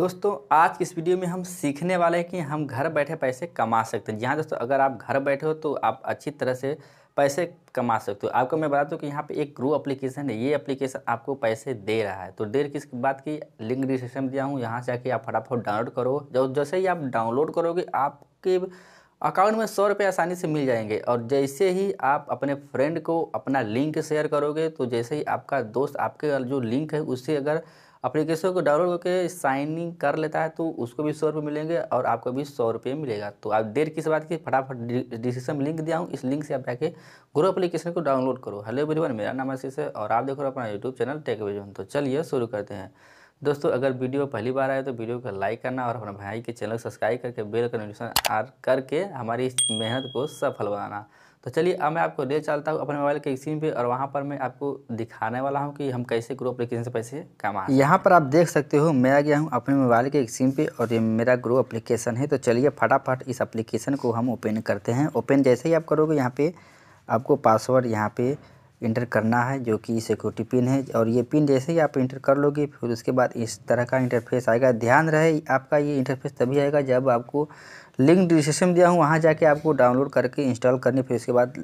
दोस्तों आज की इस वीडियो में हम सीखने वाले हैं कि हम घर बैठे पैसे कमा सकते हैं जी हाँ दोस्तों अगर आप घर बैठे हो तो आप अच्छी तरह से पैसे कमा सकते हो आपको मैं बता दूं कि यहाँ पे एक ग्रो एप्लीकेशन है ये एप्लीकेशन आपको पैसे दे रहा है तो देर किस बात की लिंक डिस्क्रिप्शन में दिया हूँ यहाँ से आके आप फटाफट डाउनलोड करो जब जैसे ही आप डाउनलोड करोगे आपके अकाउंट में सौ रुपये आसानी से मिल जाएंगे और जैसे ही आप अपने फ्रेंड को अपना लिंक शेयर करोगे तो जैसे ही आपका दोस्त आपके जो लिंक है उससे अगर अप्लीकेशन को डाउनलोड करके साइन इन कर लेता है तो उसको भी सौ रुपये मिलेंगे और आपको भी सौ रुपये मिलेगा तो आप देर किस बात की फटाफट डिस्क्रिप्शन में लिंक दिया हूँ इस लिंक से आप जाके ग्रो अप्लीकेशन को डाउनलोड करो हेलो एवरीवन मेरा नाम आशीष है और आप देख रहे हो अपना यूट्यूब चैनल टेक विजन तो चलिए शुरू करते हैं दोस्तों अगर वीडियो पहली बार आए तो वीडियो को लाइक करना और अपने भाई के चैनल सब्सक्राइब करके बेल का नोटिफिकेशन आर करके हमारी इस मेहनत को सफल बनाना तो चलिए अब मैं आपको ले चलता हूँ अपने मोबाइल के स्क्रीन पे और वहाँ पर मैं आपको दिखाने वाला हूँ कि हम कैसे ग्रो अप्लीकेशन से पैसे कमा यहाँ पर आप देख सकते हो मैं आ गया हूँ अपने मोबाइल के स्क्रीन पे और ये मेरा ग्रो एप्लीकेशन है तो चलिए फटाफट इस अप्लीकेशन को हम ओपन करते हैं ओपन जैसे ही आप करोगे यहाँ पर आपको पासवर्ड यहाँ पर इंटर करना है जो कि सिक्योरिटी पिन है और ये पिन जैसे ही आप इंटर कर लोगे फिर उसके बाद इस तरह का इंटरफेस आएगा ध्यान रहे आपका ये इंटरफेस तभी आएगा जब आपको लिंक डिस्क्रिप्शन दिया हूँ वहाँ जाके आपको डाउनलोड करके इंस्टॉल करनी फिर उसके बाद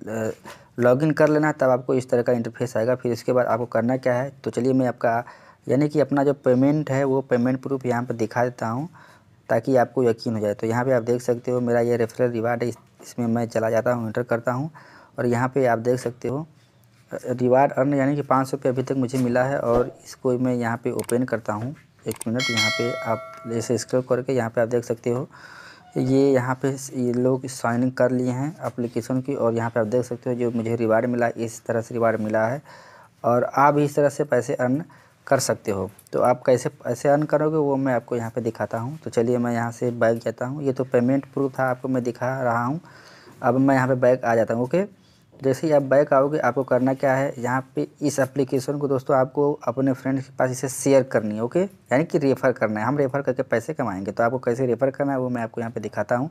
लॉगिन कर लेना तब आपको इस तरह का इंटरफेस आएगा फिर इसके बाद आपको करना क्या है तो चलिए मैं आपका यानी कि अपना जो पेमेंट है वो पेमेंट प्रूफ यहाँ पर दिखा देता हूँ ताकि आपको यकीन हो जाए तो यहाँ पर आप देख सकते हो मेरा ये रेफरल रिवार्ड है इसमें मैं चला जाता हूँ इंटर करता हूँ और यहाँ पर आप देख सकते हो रिवार्ड अर्न यानी कि पाँच सौ रुपये अभी तक मुझे मिला है और इसको मैं यहाँ पे ओपन करता हूँ एक मिनट यहाँ पे आप ऐसे स्क्रॉल करके यहाँ पे आप देख सकते हो ये यहाँ पे ये लोग साइन कर लिए हैं अप्लीकेशन की और यहाँ पे आप देख सकते हो जो मुझे रिवार्ड मिला इस तरह से रिवार्ड मिला है और आप भी इस तरह से पैसे अर्न कर सकते हो तो आप कैसे पैसे अर्न करोगे वो मैं आपको यहाँ पे दिखाता हूँ तो चलिए मैं यहाँ से बैग जाता हूँ ये तो पेमेंट प्रूफ था आपको मैं दिखा रहा हूँ अब मैं यहाँ पर बैग आ जाता हूँ ओके जैसे ही आप बैक आओगे आपको करना क्या है यहाँ पे इस एप्लीकेशन को दोस्तों आपको अपने फ्रेंड के पास इसे शेयर करनी है ओके यानी कि रेफ़र करना है हम रेफ़र करके पैसे कमाएंगे तो आपको कैसे रेफ़र करना है वो मैं आपको यहाँ पे दिखाता हूँ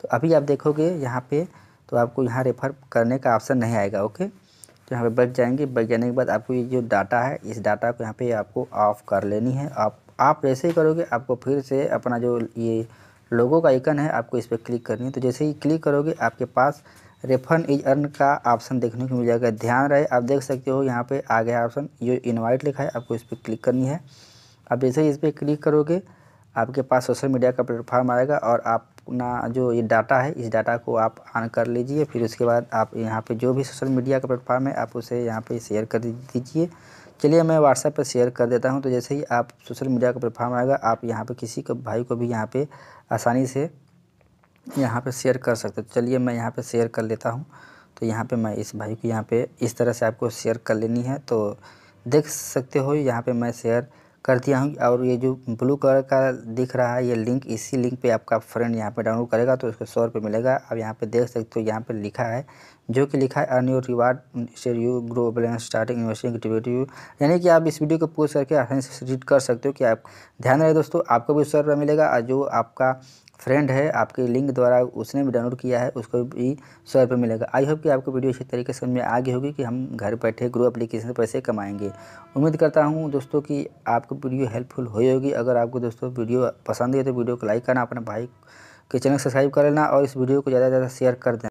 तो अभी आप देखोगे यहाँ पे तो आपको यहाँ रेफ़र करने का ऑप्शन नहीं आएगा ओके तो यहाँ पर बैक जाएंगे बैक जाने के बाद आपको ये जो डाटा है इस डाटा को यहाँ पर आपको ऑफ़ कर लेनी है आप आप जैसे ही करोगे आपको फिर से अपना जो ये लोगों का आइकन है आपको इस पर क्लिक करनी है तो जैसे ही क्लिक करोगे आपके पास रिफंड इज अर्न का ऑप्शन देखने को मिल जाएगा ध्यान रहे आप देख सकते हो यहाँ पे आ गया ऑप्शन ये इनवाइट लिखा है आपको इस पर क्लिक करनी है आप जैसे ही इस पर क्लिक करोगे आपके पास सोशल मीडिया का प्लेटफॉर्म आएगा और आप अपना जो ये डाटा है इस डाटा को आप ऑन कर लीजिए फिर उसके बाद आप यहाँ पे जो भी सोशल मीडिया का प्लेटफॉर्म है आप उसे यहाँ पे शेयर कर दीजिए चलिए मैं व्हाट्सएप पर शेयर कर देता हूँ तो जैसे ही आप सोशल मीडिया का प्लेटफॉर्म आएगा आप यहाँ पर किसी को भाई को भी यहाँ पर आसानी से यहाँ पे शेयर कर सकते हो तो चलिए मैं यहाँ पे शेयर कर लेता हूँ तो यहाँ पे मैं इस भाई को यहाँ पे इस तरह से आपको शेयर कर लेनी है तो देख सकते हो यहाँ पे मैं शेयर कर दिया हूँ और ये जो ब्लू कलर का दिख रहा है ये लिंक इसी लिंक पे आपका फ्रेंड यहाँ पे डाउनलोड करेगा तो उसको सौ रुपये मिलेगा अब यहाँ पे देख सकते हो यहाँ पे लिखा है जो कि लिखा है earn your reward share you Groww balance starting investing activity यानी कि आप इस वीडियो को पोस्ट करके आसानी से रीड कर सकते हो कि आप ध्यान रहे दोस्तों आपको भी सौ रुपये मिलेगा और जो आपका फ्रेंड है आपके लिंक द्वारा उसने भी डाउनलोड किया है उसको भी सौ रुपये मिलेगा आई होप कि आपको वीडियो इसी तरीके से समझ में आ गई होगी कि हम घर बैठे ग्रो एप्लीकेशन से पैसे कमाएंगे उम्मीद करता हूँ दोस्तों कि आपको वीडियो हेल्पफुल हुई होगी अगर आपको दोस्तों वीडियो पसंद है तो वीडियो को लाइक करना अपने भाई के चैनल सब्सक्राइब कर लेना और इस वीडियो को ज़्यादा से ज़्यादा शेयर कर देना